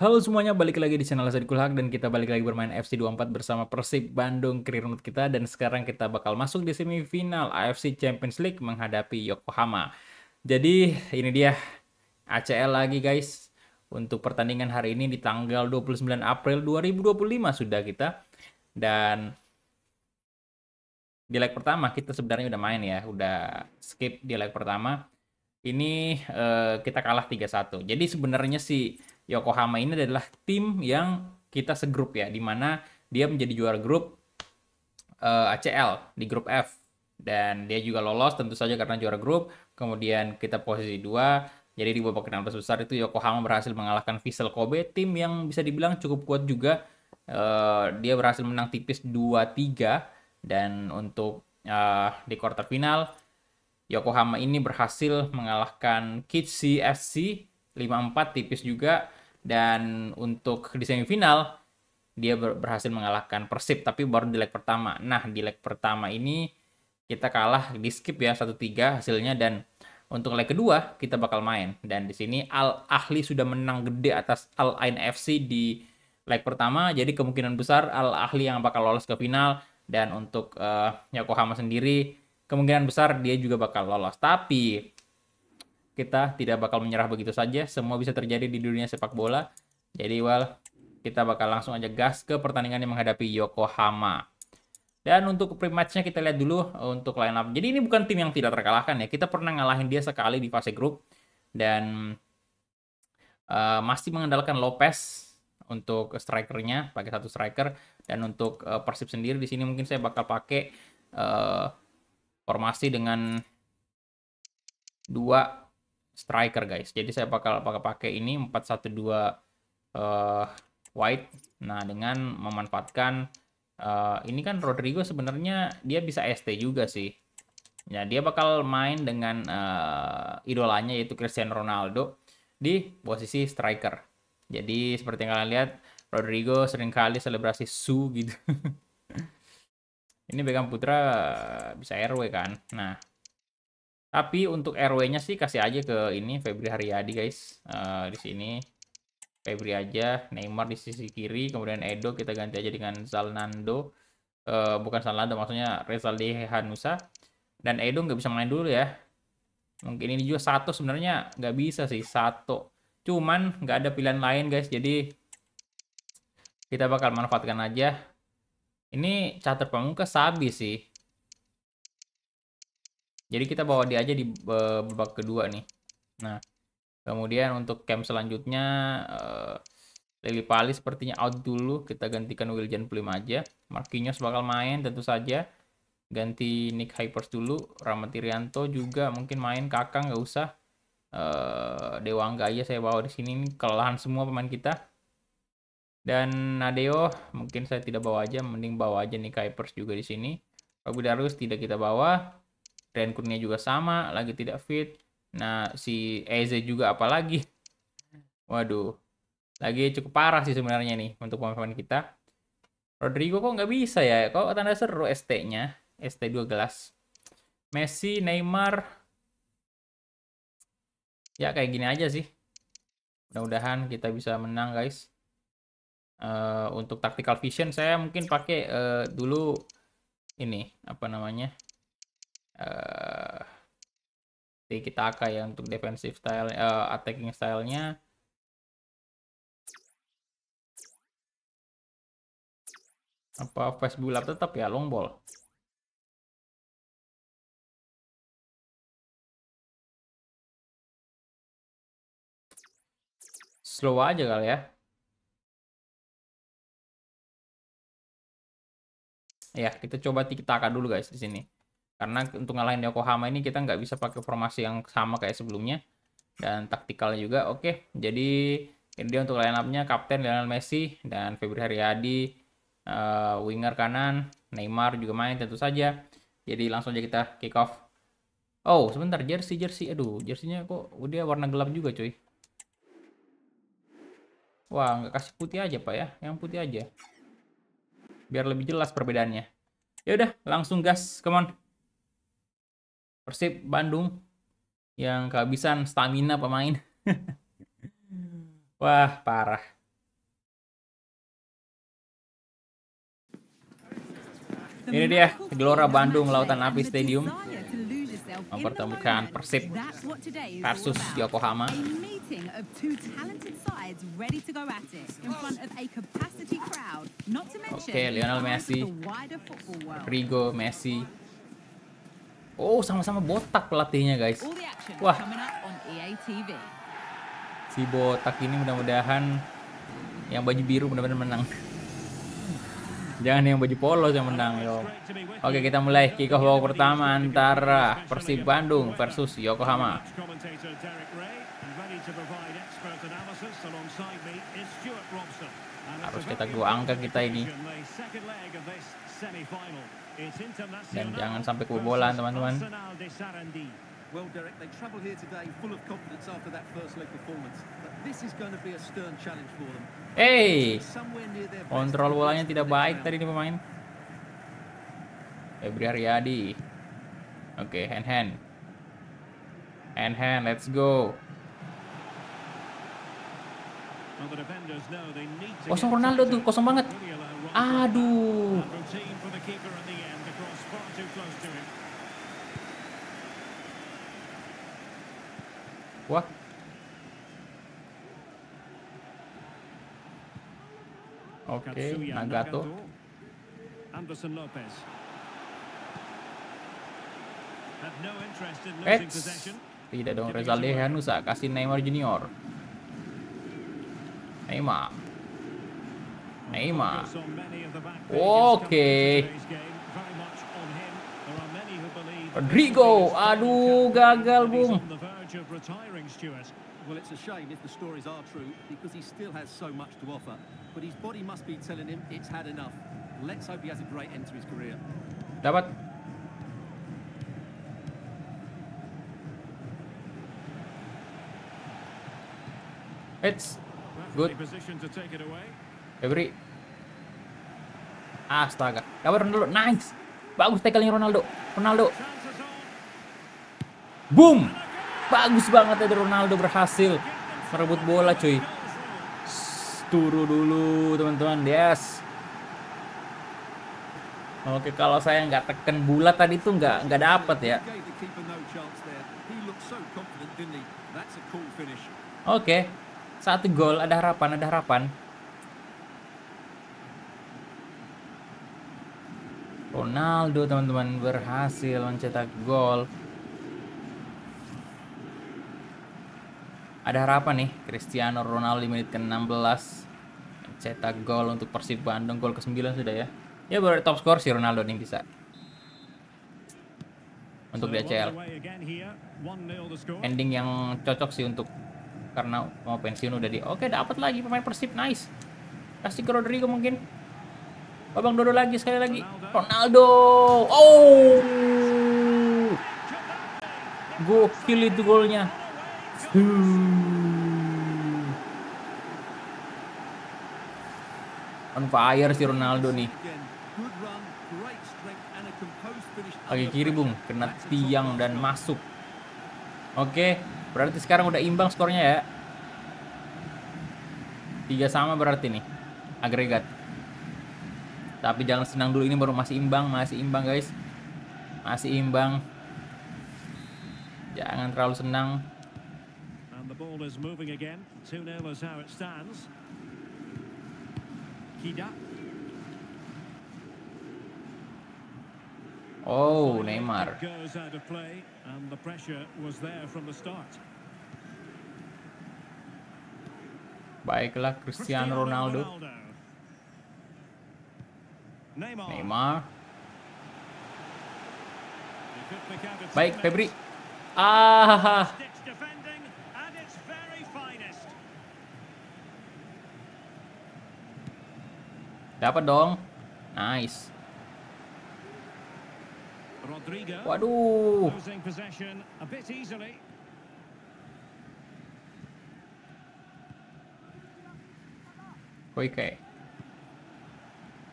Halo semuanya, balik lagi di channel Sadikul Haq dan kita balik lagi bermain FC24 bersama Persib Bandung Kirinut kita dan sekarang kita bakal masuk di semifinal AFC Champions League menghadapi Yokohama. Jadi ini dia ACL lagi guys. Untuk pertandingan hari ini di tanggal 29 April 2025 sudah kita dan di leg pertama kita sebenarnya udah main ya, udah skip di leg pertama. Ini uh, kita kalah 3-1. Jadi sebenarnya sih Yokohama ini adalah tim yang kita segrup ya, di mana dia menjadi juara grup uh, eh, ACL di grup F dan dia juga lolos tentu saja karena juara grup. Kemudian kita posisi dua, jadi di babak enam besar itu Yokohama berhasil mengalahkan Vissel Kobe, tim yang bisa dibilang cukup kuat juga. Uh, dia berhasil menang tipis 2-3 dan untuk uh, di quarter final Yokohama ini berhasil mengalahkan Kitsi FC 5-4 tipis juga dan untuk di semifinal, dia ber berhasil mengalahkan Persib, tapi baru di leg pertama. Nah, di leg pertama ini kita kalah di skip ya 1-3 hasilnya dan untuk leg kedua kita bakal main dan di sini Al Ahli sudah menang gede atas Al Ain FC di leg pertama jadi kemungkinan besar Al Ahli yang bakal lolos ke final dan untuk uh, Yokohama sendiri kemungkinan besar dia juga bakal lolos tapi kita tidak bakal menyerah begitu saja. Semua bisa terjadi di dunia sepak bola. Jadi, well, kita bakal langsung aja gas ke pertandingan yang menghadapi Yokohama. Dan untuk pre nya kita lihat dulu eh, untuk line up. Jadi ini bukan tim yang tidak terkalahkan ya. Kita pernah ngalahin dia sekali di fase grup. Dan uh, masih mengandalkan Lopez untuk strikernya, pakai satu striker. Dan untuk uh, Persib sendiri di sini mungkin saya bakal pakai uh, formasi dengan dua striker guys. Jadi saya bakal pakai pakai ini 412 uh, eh, white. Nah, dengan memanfaatkan uh, ini kan Rodrigo sebenarnya dia bisa ST juga sih. Ya, dia bakal main dengan uh, idolanya yaitu Cristiano Ronaldo di posisi striker. Jadi seperti yang kalian lihat, Rodrigo seringkali selebrasi su gitu. ini Beckham Putra bisa RW kan. Nah, tapi untuk RW-nya sih kasih aja ke ini Febri Haryadi guys. Uh, di sini Febri aja, Neymar di sisi kiri, kemudian Edo kita ganti aja dengan Zalnando. Uh, bukan Zalnando maksudnya Rezaldi Hanusa. Dan Edo nggak bisa main dulu ya. Mungkin ini juga satu sebenarnya nggak bisa sih satu. Cuman nggak ada pilihan lain guys. Jadi kita bakal manfaatkan aja. Ini charter pamungkas sabi sih jadi kita bawa dia aja di babak kedua nih. Nah, kemudian untuk camp selanjutnya uh, eh, Lili Pali sepertinya out dulu. Kita gantikan Wiljan Plim aja. Marquinhos bakal main tentu saja. Ganti Nick Hypers dulu. Ramatirianto juga mungkin main. Kakak nggak usah. Uh, Dewa Anggaya saya bawa di sini. Kelelahan semua pemain kita. Dan Nadeo mungkin saya tidak bawa aja. Mending bawa aja Nick Hypers juga di sini. Fabi Darus tidak kita bawa. Ryan Kurnia juga sama, lagi tidak fit. Nah, si Eze juga apalagi. Waduh. Lagi cukup parah sih sebenarnya nih untuk pemain-pemain kita. Rodrigo kok nggak bisa ya? Kok tanda seru ST-nya? ST 2 gelas. Messi, Neymar. Ya kayak gini aja sih. Mudah-mudahan kita bisa menang guys. Uh, untuk tactical vision saya mungkin pakai uh, dulu ini apa namanya? uh, eh, kita akan ya untuk defensive style uh, attacking stylenya apa fast bulat tetap ya long ball slow aja kali ya. Ya, kita coba kita taka dulu guys di sini karena untuk ngalahin Yokohama ini kita nggak bisa pakai formasi yang sama kayak sebelumnya dan taktikalnya juga oke okay. jadi ini dia untuk line up-nya kapten Lionel Messi dan Febri Haryadi uh, winger kanan Neymar juga main tentu saja jadi langsung aja kita kick off oh sebentar jersey jersey aduh jersinya kok udah warna gelap juga cuy wah nggak kasih putih aja pak ya yang putih aja biar lebih jelas perbedaannya ya udah langsung gas come on Persib Bandung yang kehabisan stamina pemain. Hmm. Wah, parah. Ini dia, Gelora Bandung Lautan Api Stadium mempertemukan Persib versus Yokohama. Oke, Lionel Messi, Rigo Messi, Oh, sama-sama botak pelatihnya, guys. Wah. E si botak ini mudah-mudahan yang baju biru benar-benar menang. Jangan yang baju polo yang menang, yo. Oke, kita mulai kick off babak pertama antara Persib Bandung versus Yokohama. Harus kita dua angka kita ini dan jangan sampai kebobolan teman-teman Hey, kontrol bolanya tidak baik tadi ini pemain. Febri Ariadi. Oke, okay, hand hand. Hand hand, let's go. Kosong Ronaldo tuh, kosong banget. Aduh. What? Oke, okay, Nagato. Anderson Lopez. possession. Tidak dong, Reza Hanusa kasih Neymar Junior. Neymar. Neymar. Oke. Okay. Rodrigo, aduh gagal Bung. Dapat. It's good. Every. Astaga. Dapat Ronaldo. Nice. Bagus tackle Ronaldo. Ronaldo. Boom. Bagus banget ya Ronaldo berhasil merebut bola cuy. Turu dulu teman-teman. Yes. Oke kalau saya nggak tekan bulat tadi tuh nggak nggak dapat ya. Oke. Satu gol ada harapan ada harapan. Ronaldo teman-teman berhasil mencetak gol. ada harapan nih Cristiano Ronaldo di menit ke-16 cetak gol untuk Persib Bandung gol ke-9 sudah ya. Ya baru top skor si Ronaldo nih bisa. Untuk DCL. Ending yang cocok sih untuk karena mau pensiun udah di. Oke, dapat lagi pemain Persib nice. Kasih ke Rodrigo mungkin. Abang Dodo lagi sekali lagi. Ronaldo. Oh. Gokil itu golnya. Hmm. On fire si Ronaldo nih. Kaki kiri bung, kena tiang dan masuk. Oke, berarti sekarang udah imbang skornya ya. Tiga sama berarti nih, agregat. Tapi jangan senang dulu ini baru masih imbang, masih imbang guys. Masih imbang. Jangan terlalu senang. ball is moving again. 2-0 is how it stands. Kida. Oh, Neymar. Goes out of play, and the pressure was there from the start. Baiklah Cristiano Ronaldo. Neymar. Neymar. Baik Febri. Ah. Dapat dong. Nice. Waduh. Koike.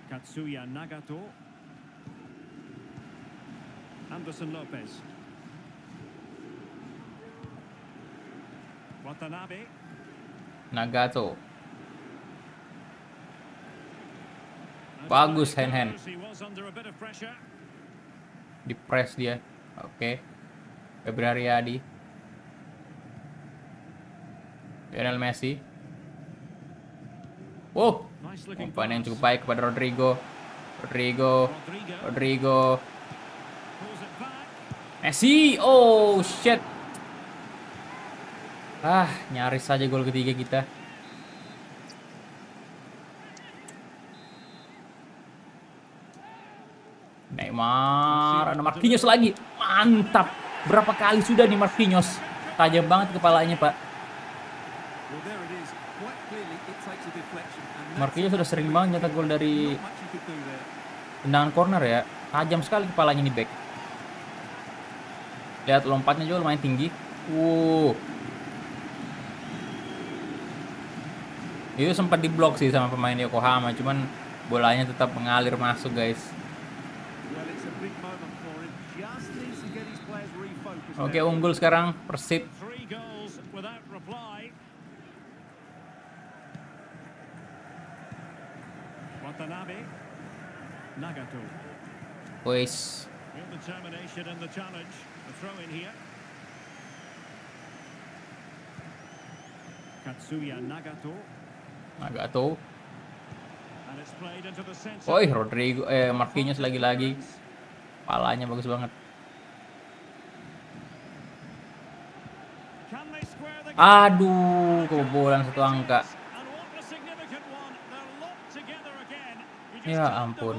Katsuya Nagato. Anderson Lopez. Watanabe. Nagato. Bagus hand hand. Di press dia. Oke. Okay. Februari Adi. Lionel Messi. Wow, umpan yang cukup baik kepada Rodrigo. Rodrigo, Rodrigo. Messi, oh shit. Ah, nyaris saja gol ketiga kita. Neymar, ada Marquinhos lagi. Mantap. Berapa kali sudah di Marquinhos? Tajam banget kepalanya, Pak. Marquinhos sudah sering banget nyata gol dari tendangan corner ya. Tajam sekali kepalanya nih back. Lihat lompatnya juga lumayan tinggi. Wow. Itu sempat diblok sih sama pemain Yokohama, cuman bolanya tetap mengalir masuk guys. Oke, unggul sekarang Persib. Wes. Nagato. Nagato. Woi, Rodrigo eh Marquinhos lagi-lagi. Palanya bagus banget. Aduh, kebobolan satu angka. Ya ampun.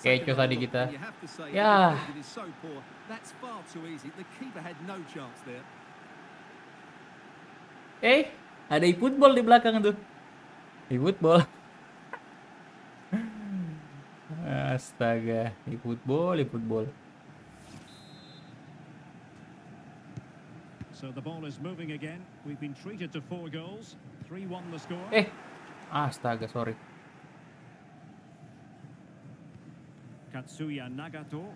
Kecoh tadi kita. Ya. Eh, ada e-football di belakang tuh. E-football. Astaga, e-football, e-football. So the ball is moving again. We've been treated to four goals. 3-1 the score. Eh. Astaga, sorry. Katsuya Nagato.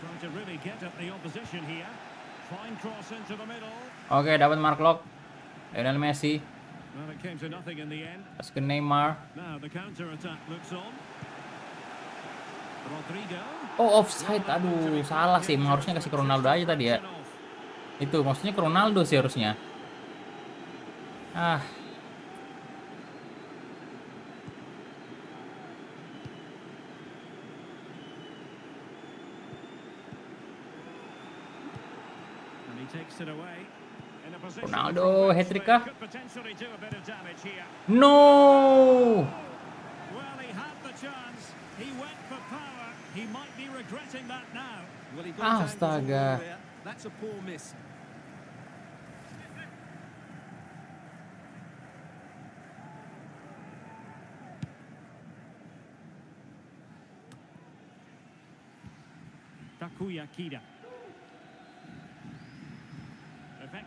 Trying to really get at the opposition here. Oke, dapat Mark Lok. Lionel Messi. Pas ke Neymar. Oh, offside. Aduh, salah sih. Harusnya kasih ke Ronaldo aja tadi ya. Itu, maksudnya ke Ronaldo sih harusnya. Ah, Ronaldo hat-trick kah? No! Astaga. Takuya Kida.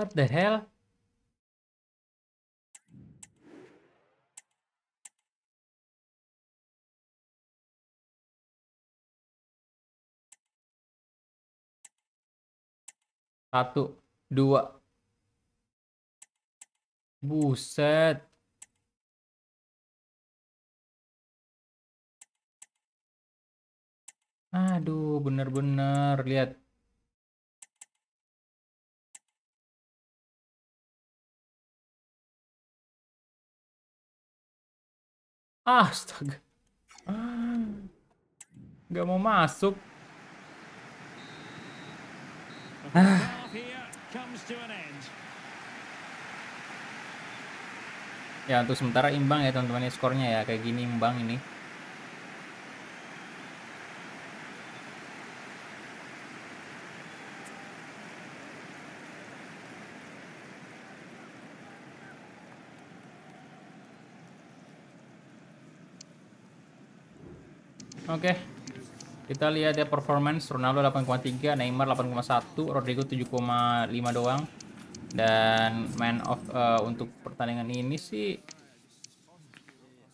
What the hell? Satu, dua. Buset. Aduh, bener-bener. Lihat. Astaga. Gak mau masuk. Ya untuk sementara imbang ya teman-teman ya skornya ya kayak gini imbang ini. Oke. Okay. Kita lihat ya performance Ronaldo 8,3, Neymar 8,1, Rodrigo 7,5 doang. Dan man of uh, untuk pertandingan ini sih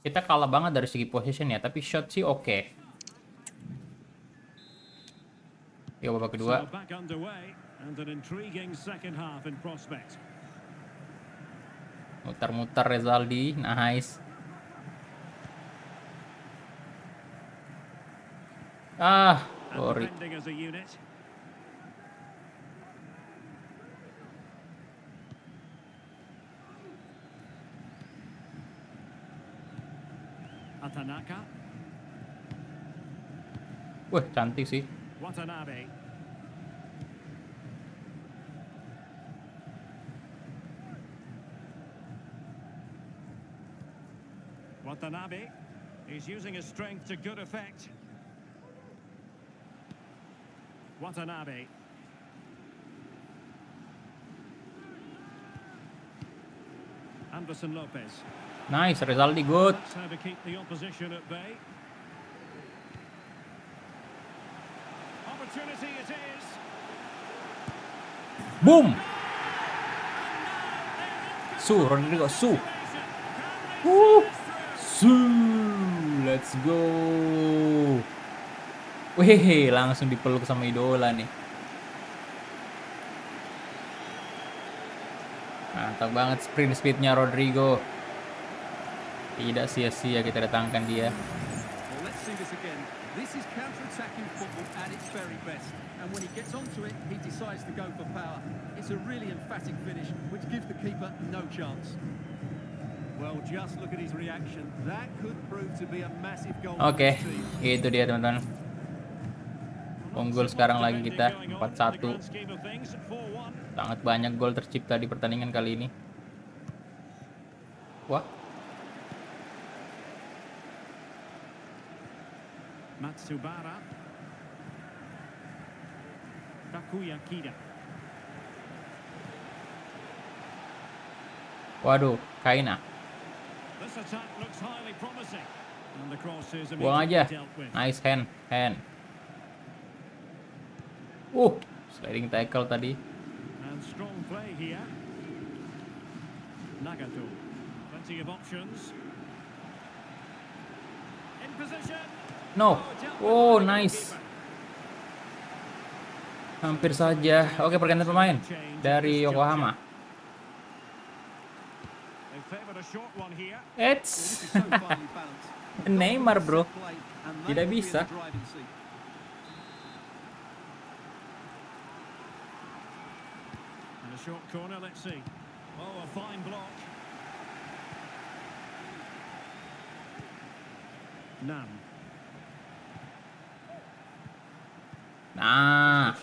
kita kalah banget dari segi position ya, tapi shot sih oke. Okay. Yo babak kedua. Mutar-mutar Rezaldi, nice. Ah, sorry. Atanaka. Wah, cantik sih. Watanabe. Watanabe is using his strength to good effect. Watanabe. Anderson Lopez. Nice, Rizaldi good. That's how to keep the opposition at bay. Opportunity it is. Boom! Su, Rodrigo, Su. Woo! Su! Let's go! Wehehe, langsung dipeluk sama idola nih. Mantap banget sprint speednya Rodrigo. Tidak sia-sia kita datangkan dia. Oke, okay, itu dia teman-teman unggul sekarang lagi kita 4-1 sangat banyak gol tercipta di pertandingan kali ini wah Matsubara Takuya Kida Waduh, Kaina. Buang aja. Nice hand, hand. Uh, sliding tackle tadi. No. Oh, oh nice. Hampir saja. Oke, pergantian pemain dari Yokohama. It's Neymar, bro. Tidak bisa. a short corner, let's see. Oh, a fine block. Nam. Nah,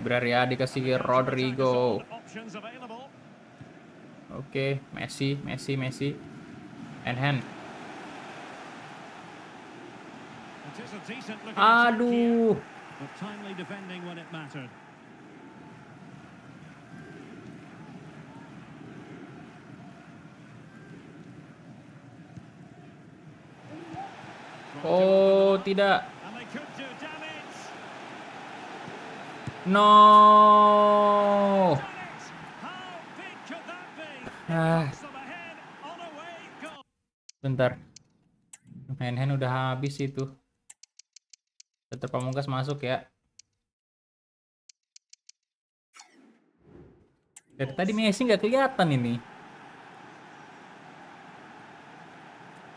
Berarti ya dikasih Rodrigo. Oke, Messi, Messi, Messi. And hand. Aduh. Oh, tidak. No. Ah. Bentar. Hand hand udah habis itu. Tetap Pamungkas masuk ya. Dari tadi Messi nggak kelihatan ini.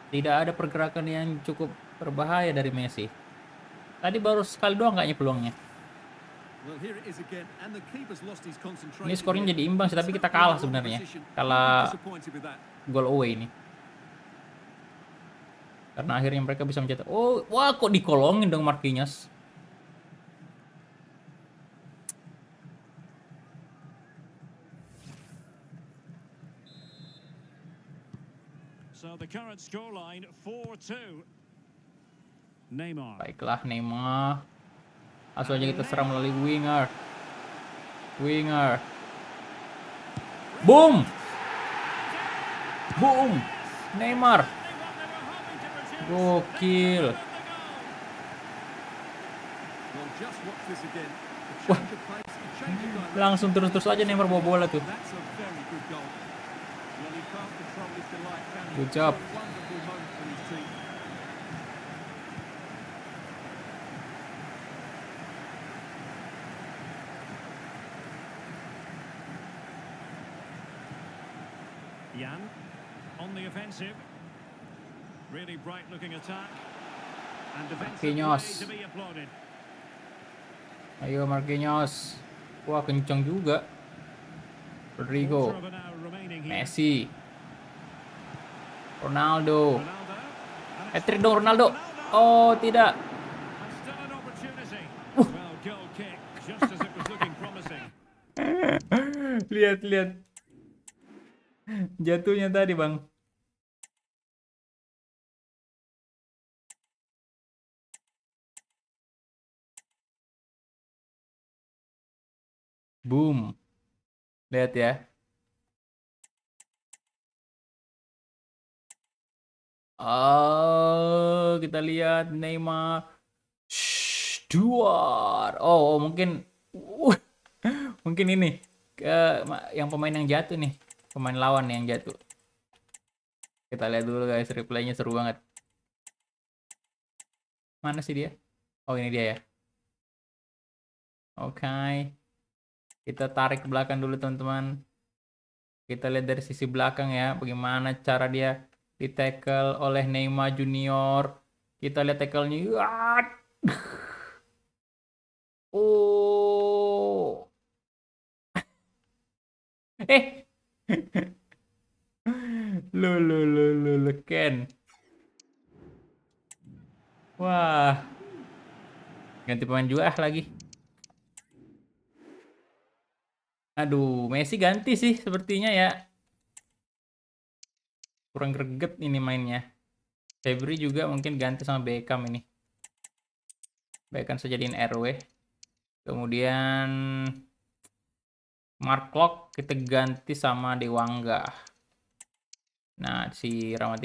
Tidak ada pergerakan yang cukup berbahaya dari Messi. Tadi baru sekali doang kayaknya peluangnya. Ini skornya jadi imbang sih, tapi kita kalah sebenarnya. Kalah gol away ini. Karena akhirnya mereka bisa mencetak. Oh, wah kok dikolongin dong Marquinhos. So the current scoreline 4-2. Neymar. Baiklah Neymar. Langsung aja kita serang melalui winger. Winger. Boom. Boom. Neymar. Gokil. Wah. Langsung terus-terus aja Neymar bawa bola tuh. Good job. defensive. Really bright looking attack. And Marquinhos. Ayo Marquinhos. Wah kencang juga. Rodrigo. Messi. Ronaldo. Hattrick dong Ronaldo. Oh tidak. Uh. lihat lihat jatuhnya tadi bang Boom. Lihat ya. Oh, kita lihat Neymar Stuart. Oh, oh mungkin uh, mungkin ini uh, yang pemain yang jatuh nih, pemain lawan yang jatuh. Kita lihat dulu guys, replaynya seru banget. Mana sih dia? Oh, ini dia ya. Oke. Okay kita tarik ke belakang dulu teman-teman kita lihat dari sisi belakang ya bagaimana cara dia di tackle oleh Neymar Junior kita lihat tackle-nya oh eh lo lo lo lo lo Ken wah ganti pemain juga ah lagi Aduh, Messi ganti sih sepertinya ya. Kurang greget ini mainnya. Febri juga mungkin ganti sama Beckham ini. Beckham saya jadiin RW. Kemudian Mark Lock kita ganti sama Dewangga. Nah, si Rahmat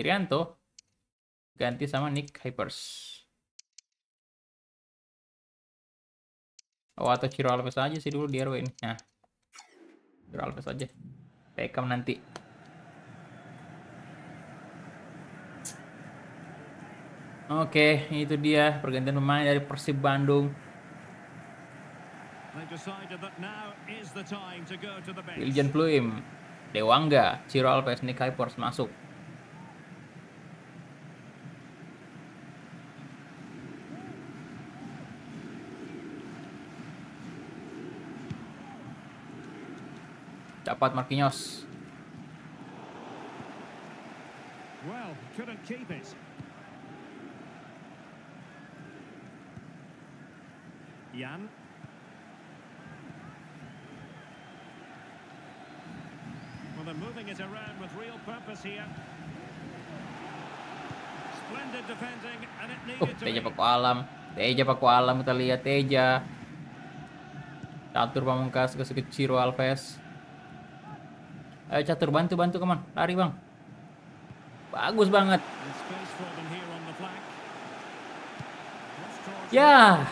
ganti sama Nick Hypers. Oh, atau Ciro Alves aja sih dulu di RW ini. Nah. Alves aja. Beckham nanti. Oke, itu dia pergantian pemain dari Persib Bandung. Iljan Pluim, Dewangga, Ciro Alves, Nick Pors masuk. dapat Marquinhos. Well, Jan. Well, oh, Teja Paku Alam. Teja Paku Alam kita lihat Teja. Catur Pamungkas ke Ciro Alves. Ayo eh, catur bantu bantu kawan. Lari bang. Bagus banget. Ya.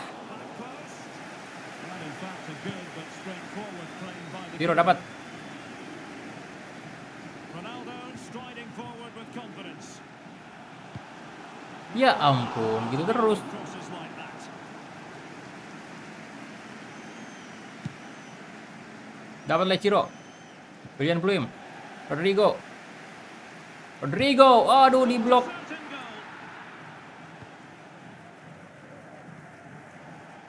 Piro dapat. Ya ampun, gitu terus. Dapat Lechiro. Julian Pluim. Rodrigo. Rodrigo. Aduh di blok.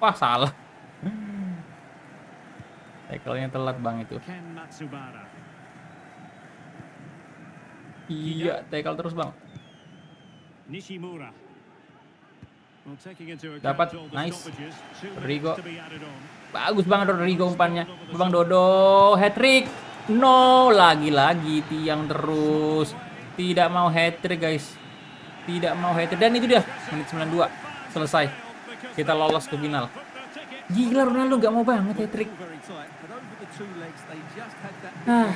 Wah salah. Tackle-nya telat bang itu. Iya, tackle terus bang. Nishimura. Dapat, nice. Rodrigo. Bagus banget Rodrigo umpannya. Bang Dodo, hat-trick. No, lagi-lagi tiang terus. Tidak mau hat guys. Tidak mau hat Dan itu dia, menit 92. Selesai. Kita lolos ke final. Gila Ronaldo nggak mau banget hat trick. Ah.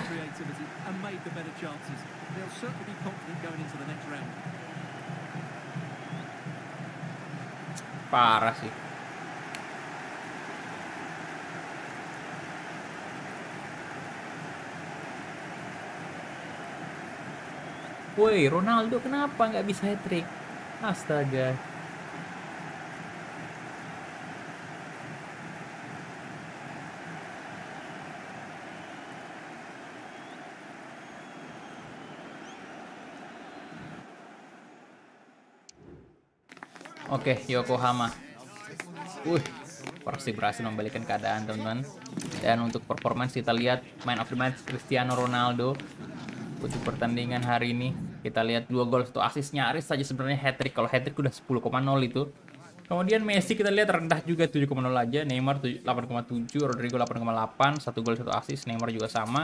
Parah sih. Woi Ronaldo kenapa nggak bisa hat trick? Astaga. Oke, okay, Yokohama. Uh, Persib berhasil membalikkan keadaan, teman-teman. Dan untuk performance kita lihat main of the match Cristiano Ronaldo untuk pertandingan hari ini. Kita lihat dua gol satu asis nyaris saja sebenarnya hat trick. Kalau hat trick udah 10,0 itu. Kemudian Messi kita lihat rendah juga 7,0 aja, Neymar 8,7, Rodrigo 8,8, satu gol satu asis, Neymar juga sama.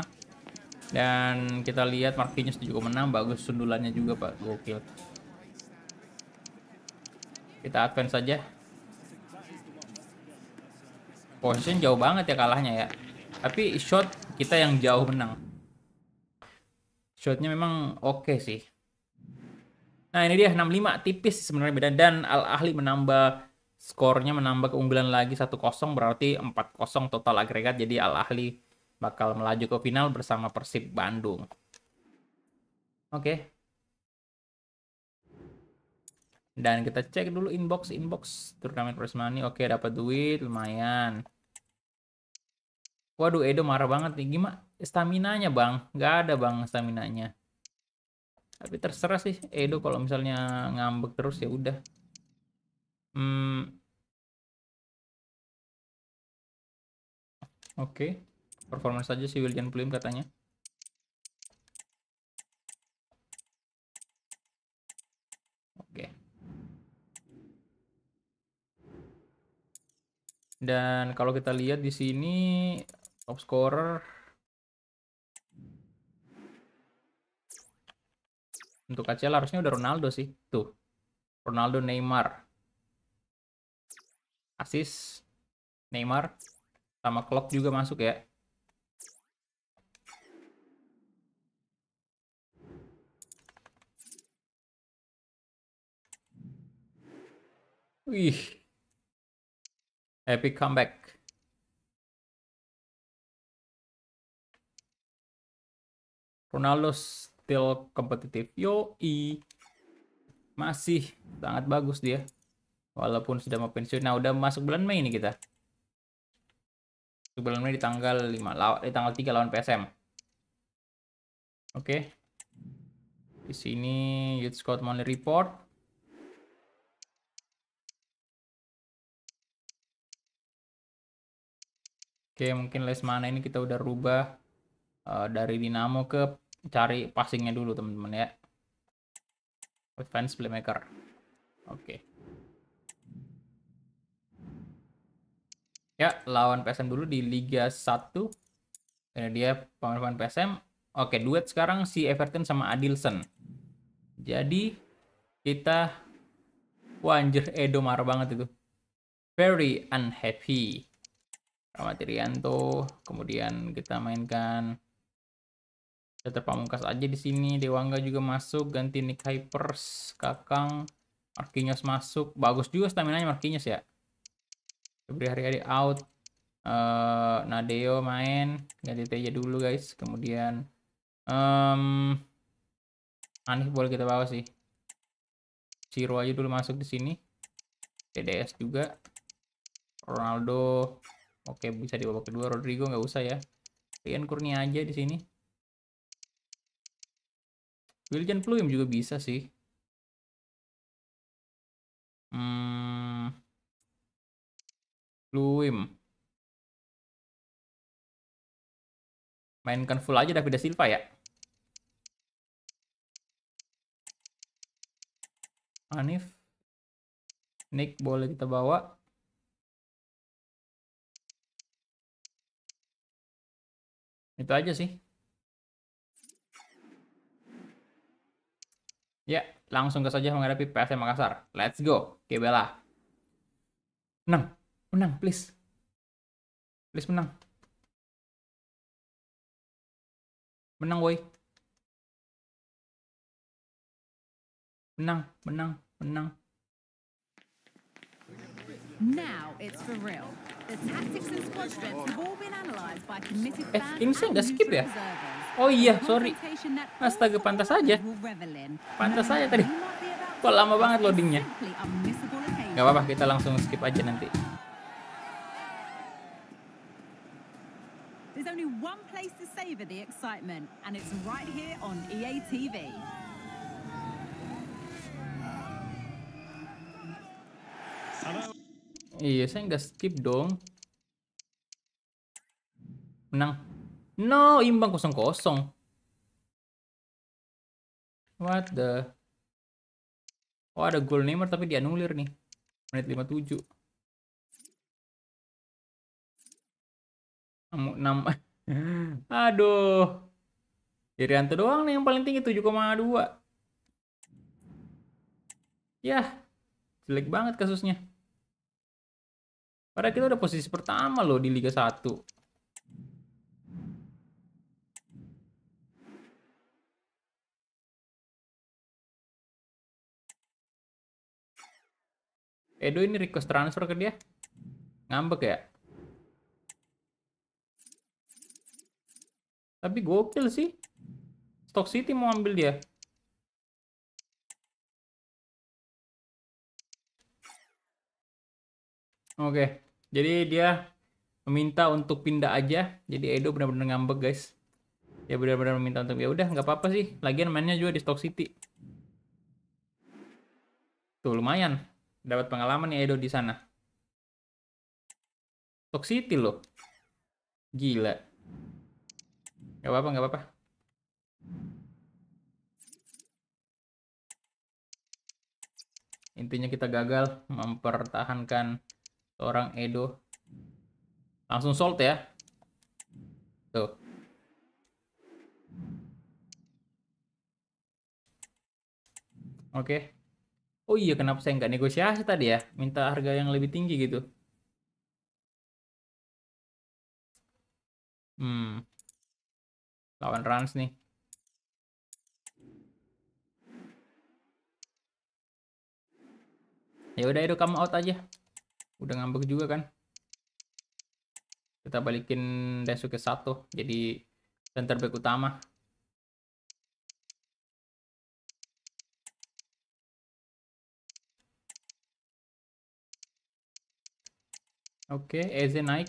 Dan kita lihat Marquinhos 7,6, bagus sundulannya juga Pak, gokil. Kita advance saja. Posisi jauh banget ya kalahnya ya. Tapi shot kita yang jauh menang. Shotnya memang oke okay sih. Nah ini dia 65 tipis sebenarnya beda dan Al Ahli menambah skornya menambah keunggulan lagi 1-0 berarti 4-0 total agregat jadi Al Ahli bakal melaju ke final bersama Persib Bandung. Oke. Okay. Dan kita cek dulu inbox inbox turnamen Persmani. Oke, okay, dapat duit lumayan. Waduh, Edo marah banget nih. Gimana staminanya bang nggak ada bang staminanya tapi terserah sih Edo kalau misalnya ngambek terus ya udah hmm. oke okay. performance aja si William Plim katanya oke dan kalau kita lihat di sini top scorer Untuk ACL harusnya udah Ronaldo sih. Tuh. Ronaldo Neymar. Asis Neymar sama Klopp juga masuk ya. Wih. Epic comeback. Ronaldo til kompetitif yo yoi masih sangat bagus dia walaupun sudah mau pensiun nah udah masuk bulan Mei ini kita bulan Mei di tanggal 5 lawan di tanggal 3 lawan PSM oke okay. di sini youth scout money report oke mungkin les mana ini kita udah rubah uh, dari Dinamo ke cari passingnya dulu teman-teman ya advance playmaker oke okay. ya lawan PSM dulu di Liga 1 ini dia pemain-pemain PSM oke duet sekarang si Everton sama Adilson jadi kita wah anjir Edo marah banget itu very unhappy Ramatirianto kemudian kita mainkan kita Pamungkas aja di sini. Dewangga juga masuk. Ganti Nick Hypers. Kakang. Marquinhos masuk. Bagus juga stamina-nya Marquinhos ya. Beri hari-hari out. Uh, Nadeo main. Ganti Teja dulu guys. Kemudian. Um, Anif boleh kita bawa sih. Ciro aja dulu masuk di sini. TDS juga. Ronaldo. Oke bisa dibawa kedua. Rodrigo nggak usah ya. Rian Kurnia aja di sini. William Pluim juga bisa sih. Hmm. Mainkan full aja David Silva ya. Anif. Nick boleh kita bawa. Itu aja sih. langsung ke saja menghadapi PSM Makassar. Let's go, Kebela. Menang, menang, please. Please menang. Menang, woi. Menang, menang, menang. Now it's for real. Eh, ini saya nggak skip ya? Oh iya, sorry. Astaga, pantas saja. Pantas saja tadi. Kok lama banget loadingnya? Gak apa-apa, kita langsung skip aja nanti. There's only one place to savor the excitement, and it's right here on EA TV. Iya, saya nggak skip dong. Menang. No, imbang kosong-kosong. What the? Oh, ada goal Neymar tapi dia nulir nih. Menit 57. 6. Aduh. Irianto doang nih yang paling tinggi 7,2. Yah, jelek banget kasusnya. Padahal kita udah posisi pertama loh di Liga 1. Edo ini request transfer ke dia? Ngambek ya? Tapi gokil sih. Stock City mau ambil dia. Oke. Jadi dia meminta untuk pindah aja. Jadi Edo benar-benar ngambek, guys. Ya benar-benar meminta untuk ya udah nggak apa-apa sih. Lagian mainnya juga di Stock City. Tuh lumayan. Dapat pengalaman ya Edo di sana. Stock City loh. Gila. Gak apa-apa, gak apa-apa. Intinya kita gagal mempertahankan Seorang Edo. Langsung sold ya. Tuh. Oke. Okay. Oh iya, kenapa saya nggak negosiasi tadi ya? Minta harga yang lebih tinggi gitu. Hmm. Lawan Rans nih. Ya udah itu kamu out aja udah ngambek juga kan kita balikin desu ke satu jadi center back utama Oke, okay, Eze naik.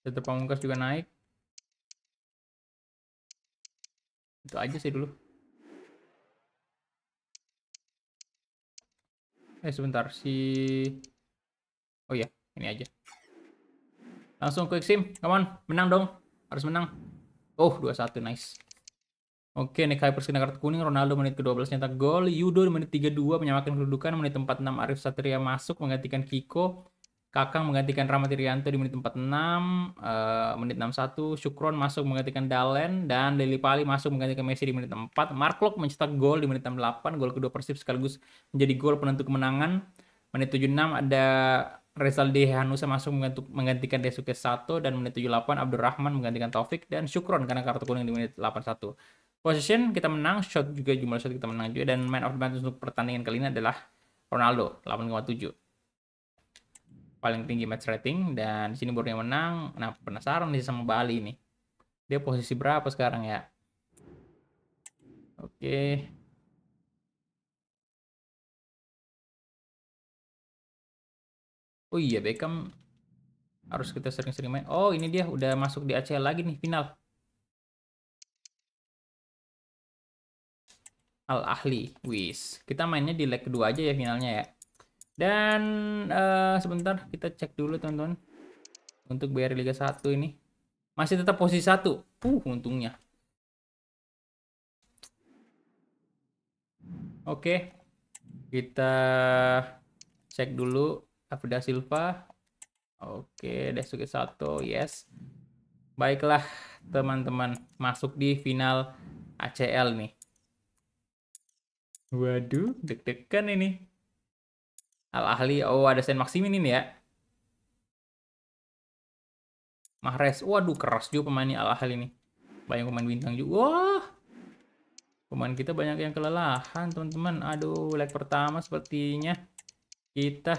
Center Pamungkas juga naik. Itu aja sih dulu. eh sebentar si oh ya ini aja langsung quick sim come on menang dong harus menang oh 2-1 nice oke Nikai Hyper kena kartu kuning Ronaldo menit ke-12 nyata gol Yudo menit menit 32 menyamakan kedudukan menit 46 Arif Satria masuk menggantikan Kiko Kakang menggantikan Rahmat Irianto di menit 46, uh, eh, menit 61, Syukron masuk menggantikan Dalen, dan Deli Pali masuk menggantikan Messi di menit 4. Mark Lok mencetak gol di menit 68, gol kedua Persib sekaligus menjadi gol penentu kemenangan. Menit 76 ada Rezaldi Hanusa masuk menggantikan Desuke Sato, dan menit 78 Rahman menggantikan Taufik, dan Syukron karena kartu kuning di menit 81. Position kita menang, shot juga jumlah shot kita menang juga, dan man of the match untuk pertandingan kali ini adalah Ronaldo, 8,7 paling tinggi match rating dan di sini Borneo menang. Nah, penasaran nih sama Bali ini? Dia posisi berapa sekarang ya? Oke. Okay. Oh iya Beckham harus kita sering-sering main. Oh, ini dia udah masuk di ACL lagi nih final. Al Ahli, wis. Kita mainnya di leg kedua aja ya finalnya ya. Dan uh, sebentar kita cek dulu teman-teman. Untuk BR Liga 1 ini masih tetap posisi satu. Uh, untungnya. Oke. Kita cek dulu Afda Silva. Oke, Desuke Sato, yes. Baiklah, teman-teman, masuk di final ACL nih. Waduh, deg-degan ini. Al Ahli. Oh, ada Saint Maximin ini ya. Mahrez. Waduh, keras juga pemain Al Ahli ini. Banyak pemain bintang juga. Wah. Pemain kita banyak yang kelelahan, teman-teman. Aduh, leg pertama sepertinya kita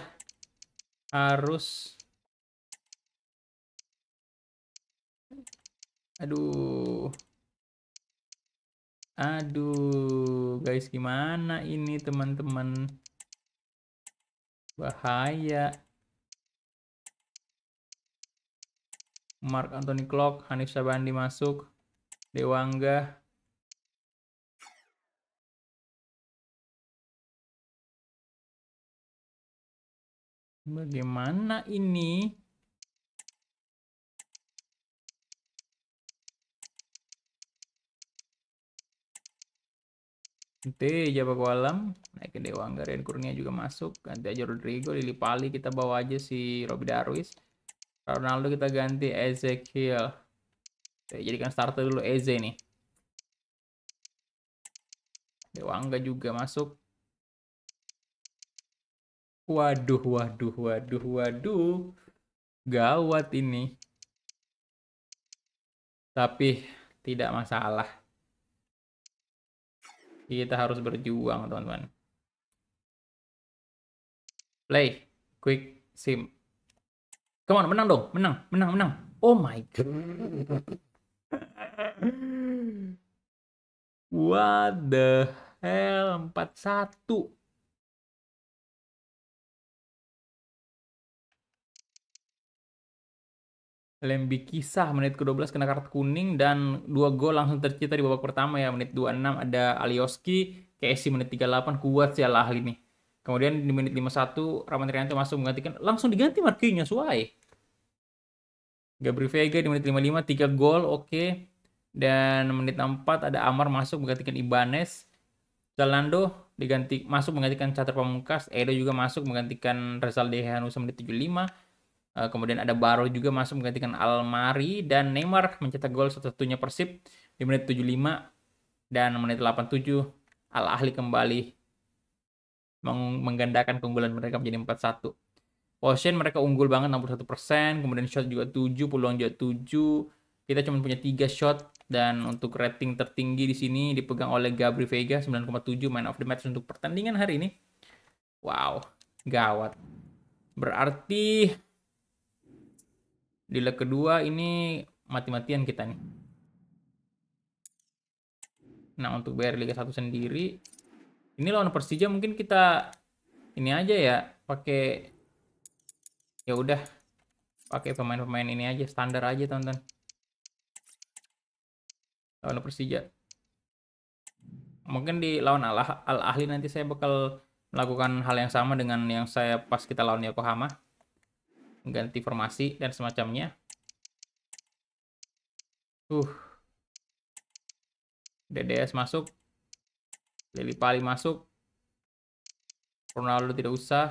harus Aduh. Aduh, guys, gimana ini, teman-teman? Bahaya. Mark Anthony Clock, Hanif Sabandi masuk, Dewangga. Bagaimana ini? Nanti Jaba Alam naikin Dewa Anggarian Kurnia juga masuk. Ganti aja Rodrigo, Lili Pali kita bawa aja si Robi Darwis. Ronaldo kita ganti Ezekiel. Kita jadikan starter dulu Eze nih. Dewa Angga juga masuk. Waduh, waduh, waduh, waduh. Gawat ini. Tapi tidak masalah kita harus berjuang, teman-teman. Play. Quick sim. Come on, menang dong. Menang, menang, menang. Oh my god. What the hell? 41. Lembi Kisah menit ke-12 kena kartu kuning dan dua gol langsung tercipta di babak pertama ya menit 26 ada Alioski, KSC menit 38 kuat sih lah ini Kemudian di menit 51 Ramon Rianto masuk menggantikan langsung diganti markinya Suai. Gabriel Vega di menit 55 3 gol oke. Okay. Dan menit 64 ada Amar masuk menggantikan Ibanez. Zalando diganti masuk menggantikan Cater Pamungkas, Edo juga masuk menggantikan Rezal Dehanusa menit 75 Eh, kemudian ada Baro juga masuk menggantikan Almari dan Neymar mencetak gol satu-satunya Persib di menit 75 dan menit 87 Al Ahli kembali meng menggandakan keunggulan mereka menjadi 4-1. Possession mereka unggul banget 61%, kemudian shot juga 7, peluang juga 7. Kita cuma punya 3 shot dan untuk rating tertinggi di sini dipegang oleh Gabri Vega 9,7 man of the match untuk pertandingan hari ini. Wow, gawat. Berarti di leg kedua ini mati-matian kita nih. Nah, untuk BR Liga 1 sendiri ini lawan Persija mungkin kita ini aja ya, pakai ya udah pakai pemain-pemain ini aja, standar aja, tonton. Lawan Persija. Mungkin di lawan Al, Al Ahli nanti saya bakal melakukan hal yang sama dengan yang saya pas kita lawan Yokohama mengganti formasi dan semacamnya. Uh. DDS masuk. Lili Pali masuk. Ronaldo tidak usah.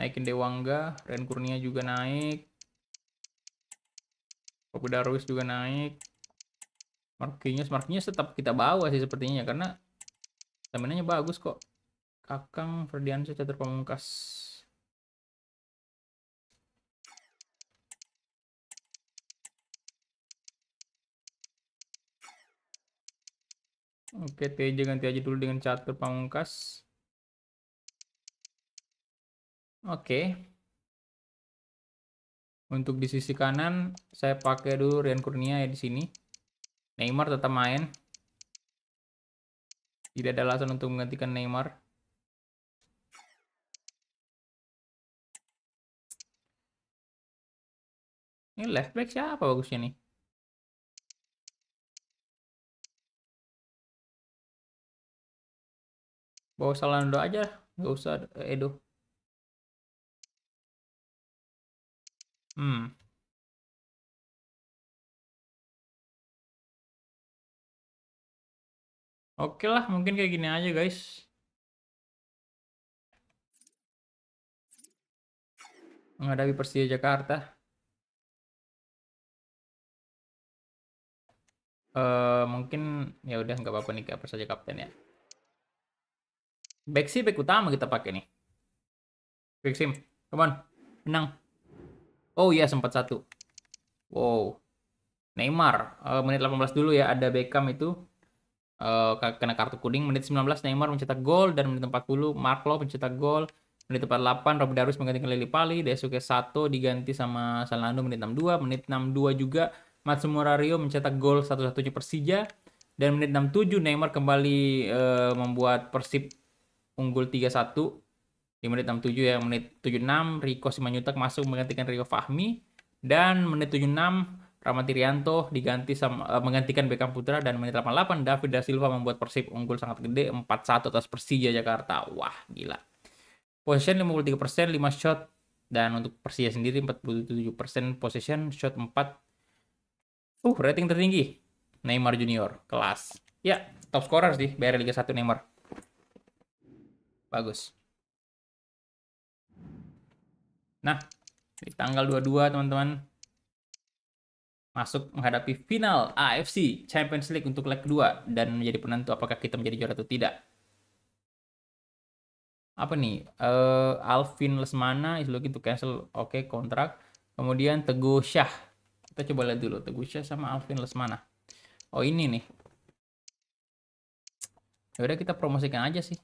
Naikin Dewangga. Ren Kurnia juga naik. Kopi Darwis juga naik. Marquinhos, Marquinhos tetap kita bawa sih sepertinya karena staminanya bagus kok. Kakang Ferdiansyah Catur Pamungkas Oke, TJ ganti aja dulu dengan catur pamungkas. Oke. Untuk di sisi kanan, saya pakai dulu Rian Kurnia ya di sini. Neymar tetap main. Tidak ada alasan untuk menggantikan Neymar. Ini left back siapa bagusnya nih? Gak bawa Salando aja gak usah eh, Edo hmm Oke lah, mungkin kayak gini aja guys. Menghadapi Persija Jakarta. Uh, mungkin ya udah nggak apa-apa nih saja kapten ya. Back sih back utama kita pakai nih. Quick sim. Come on. Menang. Oh iya sempat satu. Wow. Neymar. Uh, menit 18 dulu ya ada Beckham itu. Uh, kena kartu kuning. Menit 19 Neymar mencetak gol. Dan menit 40 Marklo mencetak gol. Menit 48 Robert Darus menggantikan Lili Pali. Daisuke Sato diganti sama Salando menit 62. Menit 62 juga Matsumura Rio mencetak gol satu-satunya Persija. Dan menit 67 Neymar kembali uh, membuat Persib unggul 3-1 di menit 67 ya menit 76 Riko Simanjuntak masuk menggantikan Rio Fahmi dan menit 76 Rahmat Irianto diganti sama, uh, menggantikan Beckham Putra dan menit 88 David da Silva membuat Persib unggul sangat gede 4-1 atas Persija Jakarta. Wah, gila. Possession 53%, 5 shot dan untuk Persija sendiri 47% possession, shot 4. Uh, rating tertinggi Neymar Junior kelas. Ya, top scorer sih BR Liga 1 Neymar. Bagus. Nah, di tanggal 22 teman-teman masuk menghadapi final AFC Champions League untuk leg kedua dan menjadi penentu apakah kita menjadi juara atau tidak. Apa nih? Uh, Alvin Lesmana is looking to cancel oke okay, kontrak. Kemudian Teguh Syah. Kita coba lihat dulu Teguh Syah sama Alvin Lesmana. Oh, ini nih. Ya udah kita promosikan aja sih.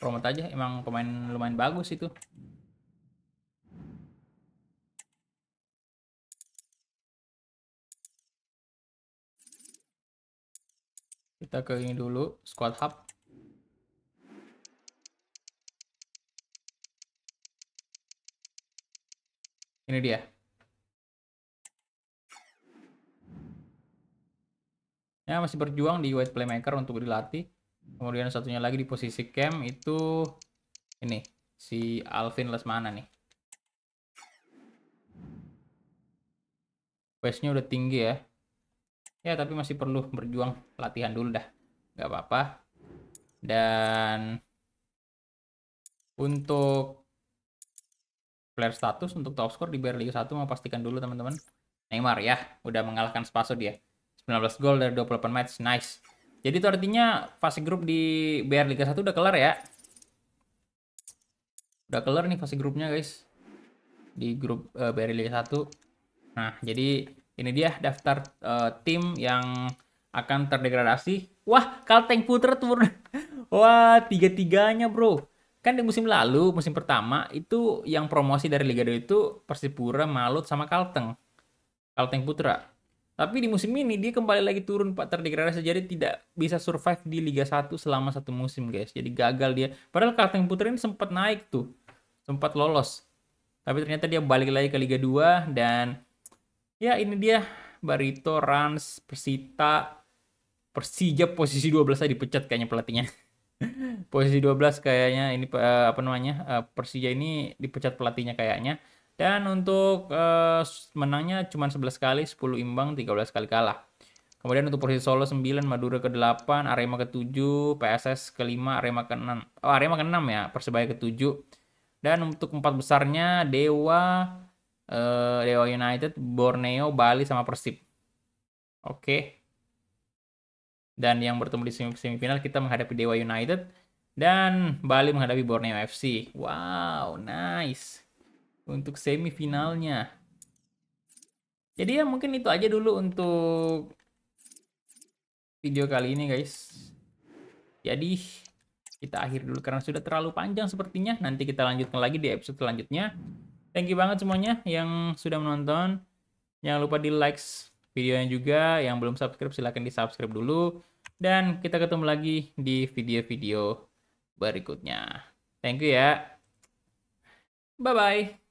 promote aja emang pemain lumayan bagus itu kita ke ini dulu squad hub ini dia ya masih berjuang di white playmaker untuk dilatih kemudian satunya lagi di posisi cam itu ini si Alvin Lesmana nih base nya udah tinggi ya ya tapi masih perlu berjuang latihan dulu dah nggak apa-apa dan untuk player status untuk top score di BR 1 mau pastikan dulu teman-teman Neymar ya udah mengalahkan Spaso dia 19 gol dari 28 match nice jadi itu artinya fase grup di BR Liga 1 udah kelar ya. Udah kelar nih fase grupnya guys. Di grup uh, eh, BR Liga 1. Nah, jadi ini dia daftar uh, tim yang akan terdegradasi. Wah, Kalteng Putra turun. Wah, tiga-tiganya bro. Kan di musim lalu, musim pertama, itu yang promosi dari Liga 2 itu Persipura, Malut, sama Kalteng. Kalteng Putra. Tapi di musim ini dia kembali lagi turun Pak terdegradasi jadi tidak bisa survive di Liga 1 selama satu musim guys. Jadi gagal dia. Padahal Kalteng Putra ini sempat naik tuh. Sempat lolos. Tapi ternyata dia balik lagi ke Liga 2 dan ya ini dia Barito, Rans, Persita, Persija posisi 12 saya dipecat kayaknya pelatihnya. posisi 12 kayaknya ini eh, apa namanya? Eh, Persija ini dipecat pelatihnya kayaknya. Dan untuk uh, menangnya cuma 11 kali, 10 imbang, 13 kali kalah. Kemudian untuk Persis Solo 9, Madura ke-8, Arema ke-7, PSS ke-5, Arema ke-6. Oh, Arema ke-6 ya, Persebaya ke-7. Dan untuk empat besarnya Dewa, uh, Dewa United, Borneo, Bali sama Persib. Oke. Okay. Dan yang bertemu di semifinal kita menghadapi Dewa United dan Bali menghadapi Borneo FC. Wow, nice untuk semifinalnya. Jadi ya mungkin itu aja dulu untuk video kali ini guys. Jadi kita akhir dulu karena sudah terlalu panjang sepertinya. Nanti kita lanjutkan lagi di episode selanjutnya. Thank you banget semuanya yang sudah menonton. Jangan lupa di likes videonya juga. Yang belum subscribe silahkan di subscribe dulu. Dan kita ketemu lagi di video-video berikutnya. Thank you ya. Bye-bye.